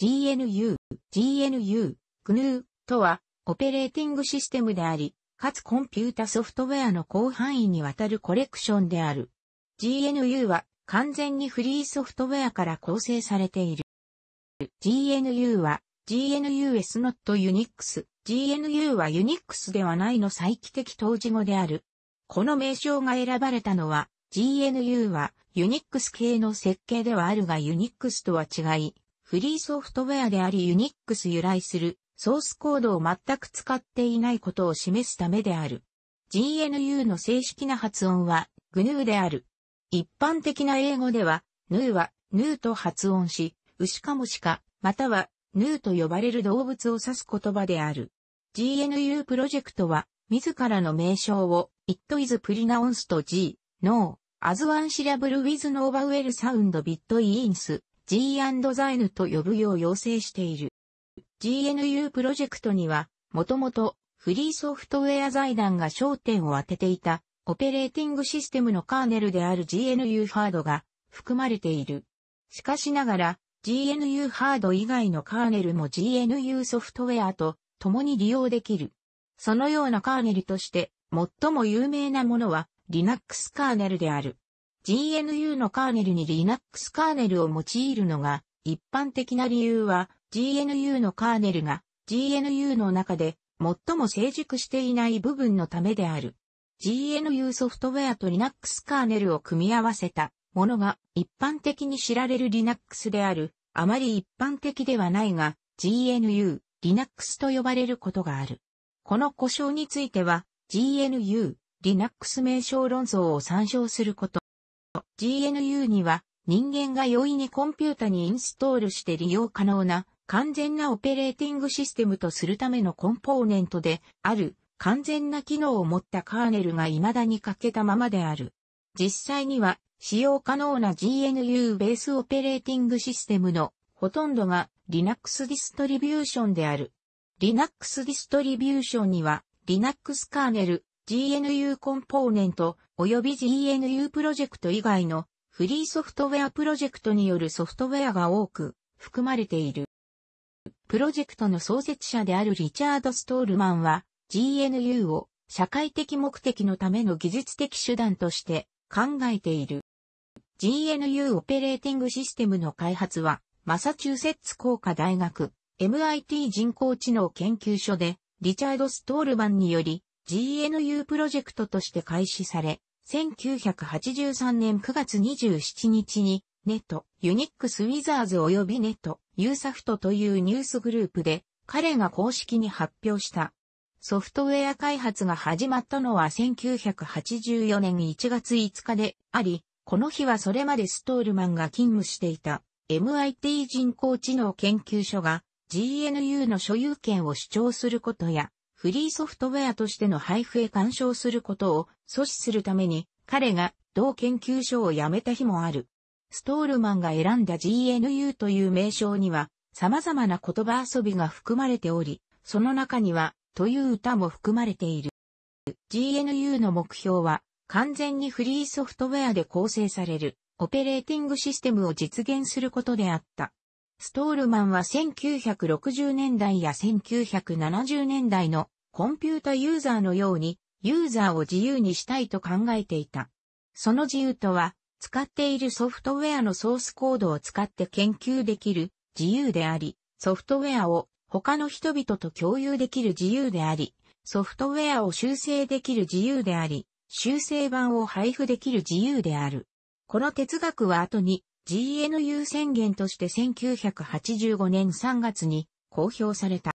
GNU、GNU、GNU とは、オペレーティングシステムであり、かつコンピュータソフトウェアの広範囲にわたるコレクションである。GNU は完全にフリーソフトウェアから構成されている。GNU は GNUS not Unix。GNU は Unix ではないの再帰的当時語である。この名称が選ばれたのは、GNU は Unix 系の設計ではあるが Unix とは違い、フリーソフトウェアでありユニックス由来するソースコードを全く使っていないことを示すためである。GNU の正式な発音は GNU である。一般的な英語では、ヌーはヌーと発音し、牛かもしか、またはヌーと呼ばれる動物を指す言葉である。GNU プロジェクトは、自らの名称を It is pronounced G, No, as one syllable with no vowel sound bit ins, G&ZINE と呼ぶよう要請している。GNU プロジェクトには、もともとフリーソフトウェア財団が焦点を当てていたオペレーティングシステムのカーネルである GNU ハードが含まれている。しかしながら GNU ハード以外のカーネルも GNU ソフトウェアと共に利用できる。そのようなカーネルとして最も有名なものは Linux カーネルである。GNU のカーネルに Linux カーネルを用いるのが一般的な理由は GNU のカーネルが GNU の中で最も成熟していない部分のためである。GNU ソフトウェアと Linux カーネルを組み合わせたものが一般的に知られる Linux である。あまり一般的ではないが GNU、Linux と呼ばれることがある。この故障については GNU、Linux 名称論争を参照すること。GNU には人間が容易にコンピュータにインストールして利用可能な完全なオペレーティングシステムとするためのコンポーネントである完全な機能を持ったカーネルが未だに欠けたままである。実際には使用可能な GNU ベースオペレーティングシステムのほとんどが Linux ディストリビューションである。Linux ディストリビューションには Linux カーネル、GNU コンポーネント及び GNU プロジェクト以外のフリーソフトウェアプロジェクトによるソフトウェアが多く含まれている。プロジェクトの創設者であるリチャード・ストールマンは GNU を社会的目的のための技術的手段として考えている。GNU オペレーティングシステムの開発はマサチューセッツ工科大学 MIT 人工知能研究所でリチャード・ストールマンにより GNU プロジェクトとして開始され、1983年9月27日に、ネット、ユニックスウィザーズ及びネット、ユーサフトというニュースグループで、彼が公式に発表した。ソフトウェア開発が始まったのは1984年1月5日であり、この日はそれまでストールマンが勤務していた MIT 人工知能研究所が GNU の所有権を主張することやフリーソフトウェアとしての配布へ干渉することを阻止するために、彼が同研究所を辞めた日もある。ストールマンが選んだ GNU という名称には、様々な言葉遊びが含まれており、その中には、という歌も含まれている。GNU の目標は、完全にフリーソフトウェアで構成される、オペレーティングシステムを実現することであった。ストールマンは1960年代や1970年代のコンピュータユーザーのようにユーザーを自由にしたいと考えていた。その自由とは使っているソフトウェアのソースコードを使って研究できる自由であり、ソフトウェアを他の人々と共有できる自由であり、ソフトウェアを修正できる自由であり、修正版を配布できる自由である。この哲学は後に GNU 宣言として1985年3月に公表された。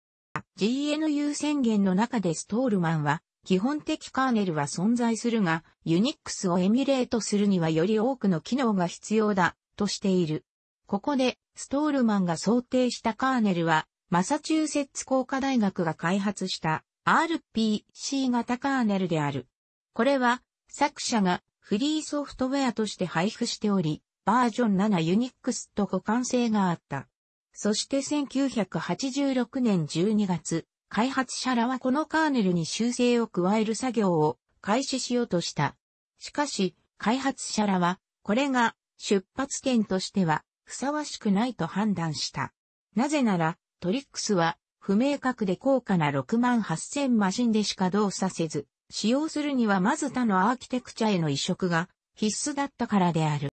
GNU 宣言の中でストールマンは、基本的カーネルは存在するが、ユニックスをエミュレートするにはより多くの機能が必要だ、としている。ここで、ストールマンが想定したカーネルは、マサチューセッツ工科大学が開発した RPC 型カーネルである。これは、作者がフリーソフトウェアとして配布しており、バージョン7ユニックスと互換性があった。そして1986年12月、開発者らはこのカーネルに修正を加える作業を開始しようとした。しかし、開発者らは、これが出発点としてはふさわしくないと判断した。なぜなら、トリックスは不明確で高価な6万8000マシンでしか動作せず、使用するにはまず他のアーキテクチャへの移植が必須だったからである。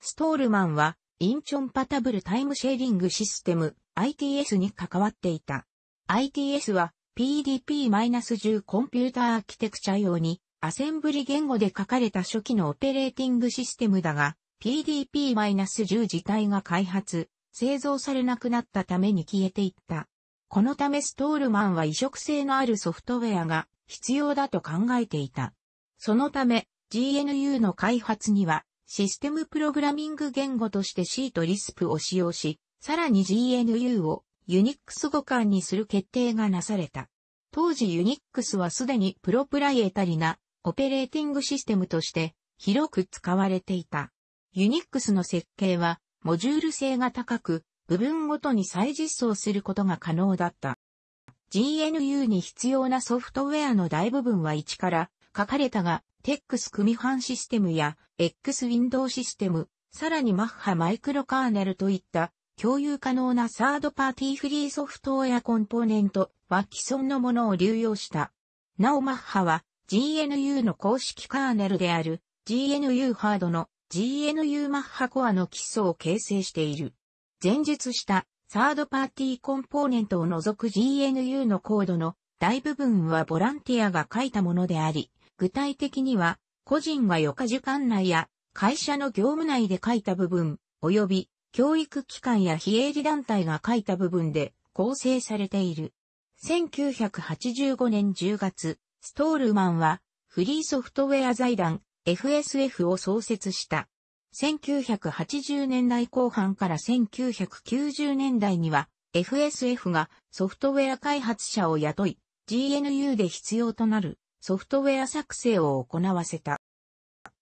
ストールマンは、インチョンパタブルタイムシェーリングシステム、ITS に関わっていた。ITS は、PDP-10 コンピューターアーキテクチャ用に、アセンブリ言語で書かれた初期のオペレーティングシステムだが、PDP-10 自体が開発、製造されなくなったために消えていった。このためストールマンは移植性のあるソフトウェアが必要だと考えていた。そのため GNU の開発にはシステムプログラミング言語として C とト・ i s p を使用し、さらに GNU をユニックス互換にする決定がなされた。当時 Unix はすでにプロプライエタリなオペレーティングシステムとして広く使われていた。Unix の設計はモジュール性が高く、部分ごとに再実装することが可能だった。GNU に必要なソフトウェアの大部分は1から書かれたが、テックス組版システムや X ウィンドウシステム、さらにマッハマイクロカーネルといった共有可能なサードパーティーフリーソフトウェアコンポーネントは既存のものを流用した。なおマッハは GNU の公式カーネルである GNU ハードの GNU マッハコアの基礎を形成している。前述したサードパーティーコンポーネントを除く GNU のコードの大部分はボランティアが書いたものであり、具体的には、個人が余暇時間内や会社の業務内で書いた部分、及び教育機関や非営利団体が書いた部分で構成されている。1985年10月、ストールマンはフリーソフトウェア財団 FSF を創設した。1980年代後半から1990年代には FSF がソフトウェア開発者を雇い GNU で必要となるソフトウェア作成を行わせた。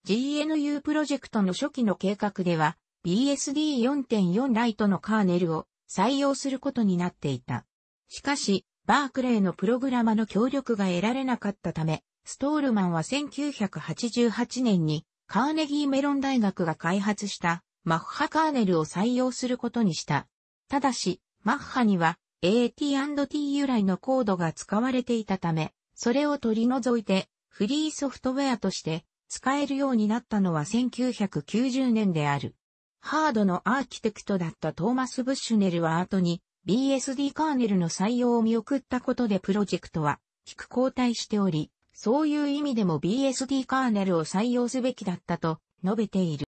GNU プロジェクトの初期の計画では BSD4.4 ライトのカーネルを採用することになっていた。しかし、バークレーのプログラマの協力が得られなかったため、ストールマンは1988年にカーネギーメロン大学が開発したマッハカーネルを採用することにした。ただし、マッハには AT&T 由来のコードが使われていたため、それを取り除いて、フリーソフトウェアとして使えるようになったのは1990年である。ハードのアーキテクトだったトーマス・ブッシュネルは後に BSD カーネルの採用を見送ったことでプロジェクトは低く後退しており、そういう意味でも BSD カーネルを採用すべきだったと述べている。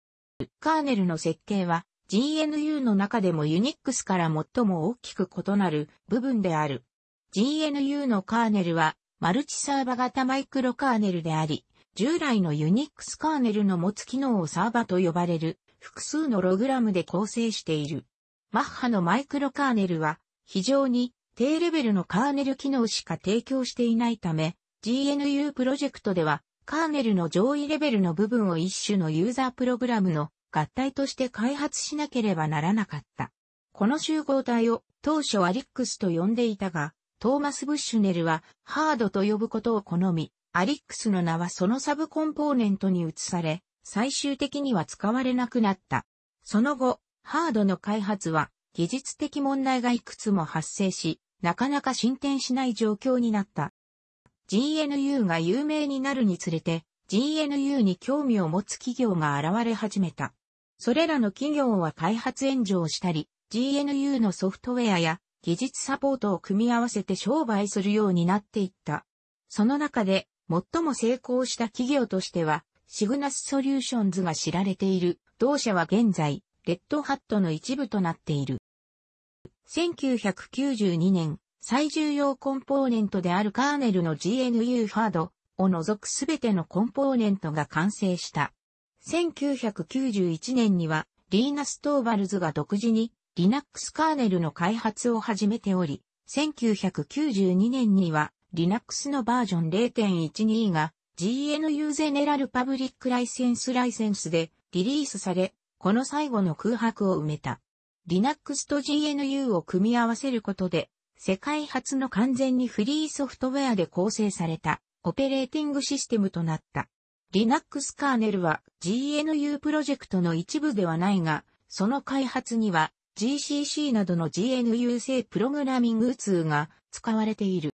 カーネルの設計は GNU の中でもユニックスから最も大きく異なる部分である。GNU のカーネルはマルチサーバ型マイクロカーネルであり、従来のユニックスカーネルの持つ機能をサーバと呼ばれる複数のログラムで構成している。マッハのマイクロカーネルは非常に低レベルのカーネル機能しか提供していないため、GNU プロジェクトではカーネルの上位レベルの部分を一種のユーザープログラムの合体として開発しなければならなかった。この集合体を当初はリックスと呼んでいたが、トーマス・ブッシュネルは、ハードと呼ぶことを好み、アリックスの名はそのサブコンポーネントに移され、最終的には使われなくなった。その後、ハードの開発は、技術的問題がいくつも発生し、なかなか進展しない状況になった。GNU が有名になるにつれて、GNU に興味を持つ企業が現れ始めた。それらの企業は開発援助をしたり、GNU のソフトウェアや技術サポートを組み合わせて商売するようになっていった。その中で、最も成功した企業としては、シグナスソリューションズが知られている。同社は現在、レッドハットの一部となっている。1992年、最重要コンポーネントであるカーネルの GNU ハードを除くすべてのコンポーネントが完成した。1991年には、リーナ・ストーバルズが独自に Linux カーネルの開発を始めており、1992年には Linux のバージョン0.12が GNU ゼネラルパブリックライセンスライセンスでリリースされ、この最後の空白を埋めた。Linux と GNU を組み合わせることで、世界初の完全にフリーソフトウェアで構成されたオペレーティングシステムとなった。Linux カーネルは GNU プロジェクトの一部ではないが、その開発には GCC などの GNU 製プログラミング通が使われている。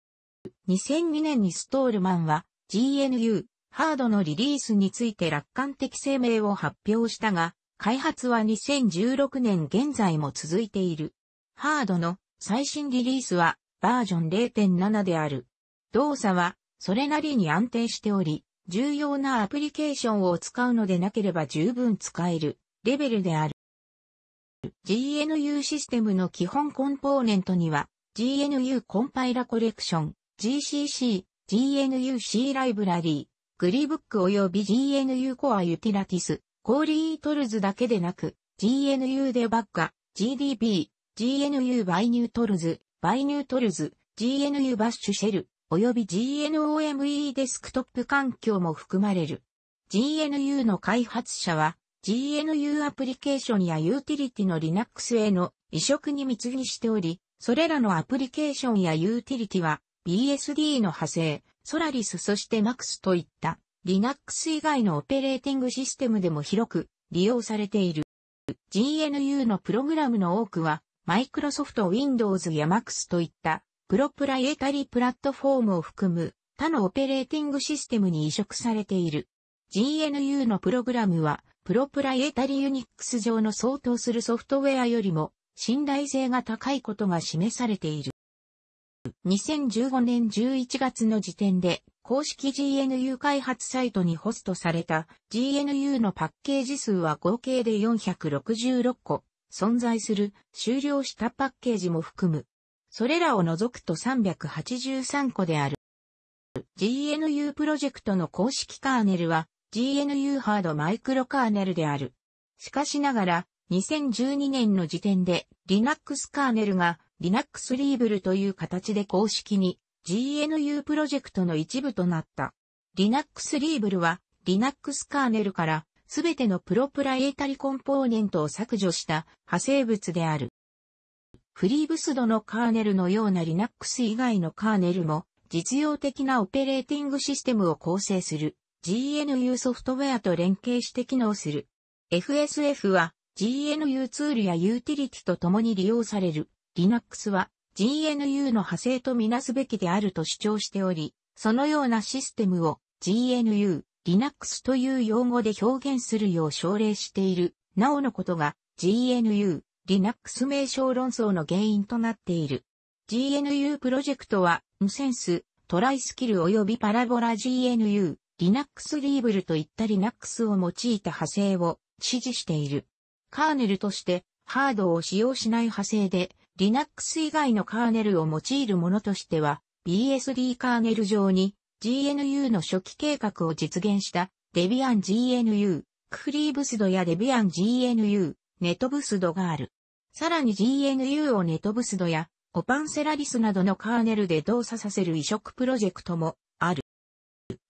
2002年にストールマンは GNU ハードのリリースについて楽観的声明を発表したが、開発は2016年現在も続いている。ハードの最新リリースはバージョン0.7である。動作はそれなりに安定しており、重要なアプリケーションを使うのでなければ十分使えるレベルである。GNU システムの基本コンポーネントには、GNU コンパイラコレクション、GCC、GNUC ライブラリー、グリブック及び GNU コアユティラティス、コーリートルズだけでなく、GNU デバッガ、GDB、GNU バイニュートルズ、バイニュートルズ、GNU バッシュシェル、及び GNOME デスクトップ環境も含まれる。GNU の開発者は GNU アプリケーションやユーティリティの Linux への移植に密着しており、それらのアプリケーションやユーティリティは BSD の派生、ソラリスそして MAX といった Linux 以外のオペレーティングシステムでも広く利用されている。GNU のプログラムの多くは、Microsoft Windows や MAX といったプロプライエタリープラットフォームを含む他のオペレーティングシステムに移植されている。GNU のプログラムはプロプライエタリユニックス上の相当するソフトウェアよりも信頼性が高いことが示されている。2015年11月の時点で公式 GNU 開発サイトにホストされた GNU のパッケージ数は合計で466個存在する終了したパッケージも含む。それらを除くと383個である。GNU プロジェクトの公式カーネルは GNU ハードマイクロカーネルである。しかしながら、2012年の時点で Linux カーネルが Linux リーブルという形で公式に GNU プロジェクトの一部となった。Linux リーブルは Linux カーネルからすべてのプロプライエータリコンポーネントを削除した派生物である。フリーブスドのカーネルのような Linux 以外のカーネルも実用的なオペレーティングシステムを構成する。GNU ソフトウェアと連携して機能する。FSF は GNU ツールやユーティリティと共に利用される。Linux は GNU の派生とみなすべきであると主張しており、そのようなシステムを GNU、Linux という用語で表現するよう奨励している。なおのことが GNU、Linux 名称論争の原因となっている。GNU プロジェクトは、無センス、トライスキル及びパラボラ GNU、リナックスリーブルといったリナックスを用いた派生を支持している。カーネルとしてハードを使用しない派生でリナックス以外のカーネルを用いるものとしては BSD カーネル上に GNU の初期計画を実現したデビアン GNU、クフリーブスドやデビアン GNU、ネトブスドがある。さらに GNU をネトブスドやオパンセラリスなどのカーネルで動作させる移植プロジェクトも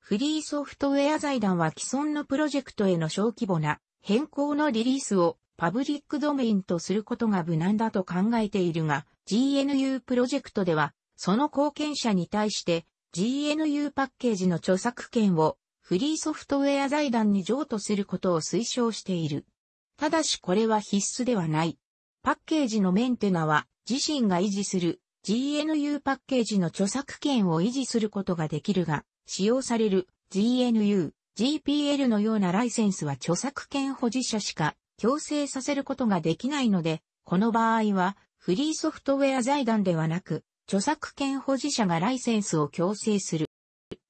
フリーソフトウェア財団は既存のプロジェクトへの小規模な変更のリリースをパブリックドメインとすることが無難だと考えているが、GNU プロジェクトでは、その貢献者に対して、GNU パッケージの著作権をフリーソフトウェア財団に譲渡することを推奨している。ただしこれは必須ではない。パッケージのメンテナは自身が維持する GNU パッケージの著作権を維持することができるが、使用される GNU、GPL のようなライセンスは著作権保持者しか強制させることができないので、この場合はフリーソフトウェア財団ではなく、著作権保持者がライセンスを強制する。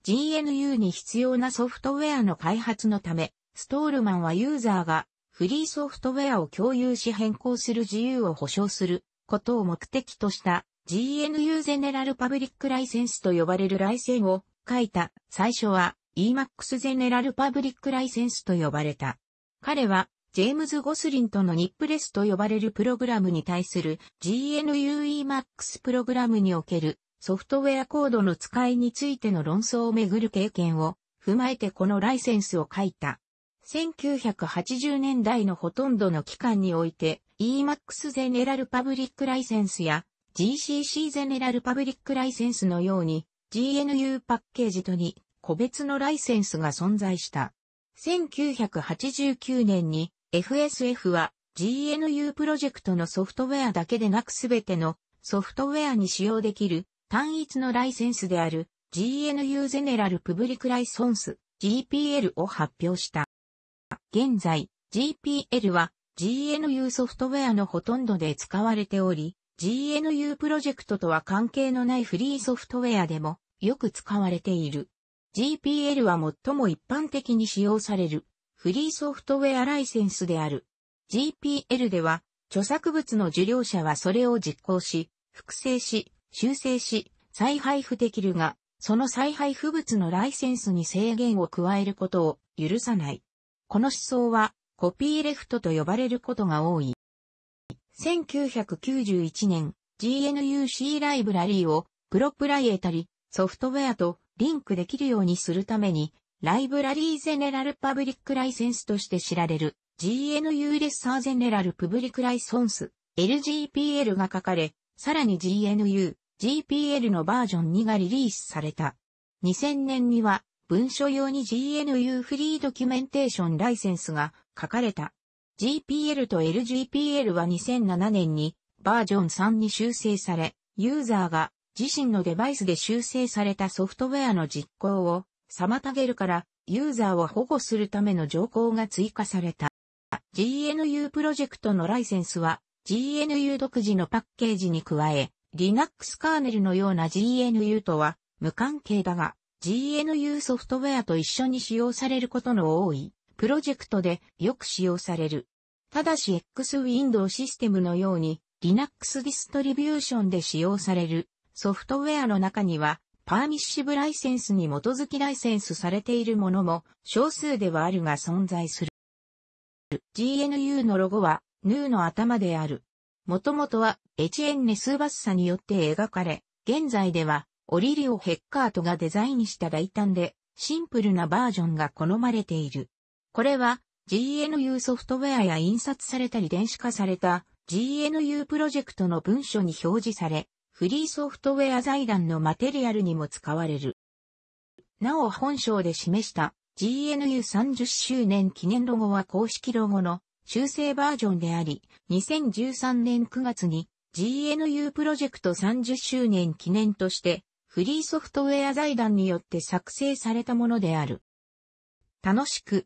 GNU に必要なソフトウェアの開発のため、ストールマンはユーザーがフリーソフトウェアを共有し変更する自由を保障することを目的とした GNU ゼネラルパブリックライセンスと呼ばれるライセンを書いた。最初は EMAX ゼネラルパブリックライセンスと呼ばれた。彼はジェームズ・ゴスリンとのニップレスと呼ばれるプログラムに対する GNUEMAX プログラムにおけるソフトウェアコードの使いについての論争をめぐる経験を踏まえてこのライセンスを書いた。1980年代のほとんどの期間において EMAX ゼネラルパブリックライセンスや GCC ゼネラルパブリックライセンスのように GNU パッケージとに個別のライセンスが存在した。1989年に FSF は GNU プロジェクトのソフトウェアだけでなくすべてのソフトウェアに使用できる単一のライセンスである GNU ゼネラルプブリックライソンス GPL を発表した。現在 GPL は GNU ソフトウェアのほとんどで使われており、GNU プロジェクトとは関係のないフリーソフトウェアでもよく使われている。GPL は最も一般的に使用されるフリーソフトウェアライセンスである。GPL では著作物の受領者はそれを実行し、複製し、修正し、再配布できるが、その再配布物のライセンスに制限を加えることを許さない。この思想はコピーレフトと呼ばれることが多い。1991年、GNUC ライブラリーをプロプライエタリソフトウェアとリンクできるようにするために、ライブラリーゼネラルパブリックライセンスとして知られる GNU レッサーゼネラルパブリックライソンス LGPL が書かれ、さらに GNU、GPL のバージョン2がリリースされた。2000年には文書用に GNU フリードキュメンテーションライセンスが書かれた。GPL と LGPL は2007年にバージョン3に修正され、ユーザーが自身のデバイスで修正されたソフトウェアの実行を妨げるからユーザーを保護するための条項が追加された。GNU プロジェクトのライセンスは GNU 独自のパッケージに加え、Linux カーネルのような GNU とは無関係だが、GNU ソフトウェアと一緒に使用されることの多いプロジェクトでよく使用される。ただし X ウィンドウシステムのように Linux ディストリビューションで使用されるソフトウェアの中にはパーミッシブライセンスに基づきライセンスされているものも少数ではあるが存在する。GNU のロゴは NU の頭である。もともとは HNS ネ・スバッサによって描かれ、現在ではオリリオ・ヘッカートがデザインした大胆でシンプルなバージョンが好まれている。これは GNU ソフトウェアや印刷されたり電子化された GNU プロジェクトの文書に表示され、フリーソフトウェア財団のマテリアルにも使われる。なお本章で示した GNU30 周年記念ロゴは公式ロゴの修正バージョンであり、2013年9月に GNU プロジェクト30周年記念としてフリーソフトウェア財団によって作成されたものである。楽しく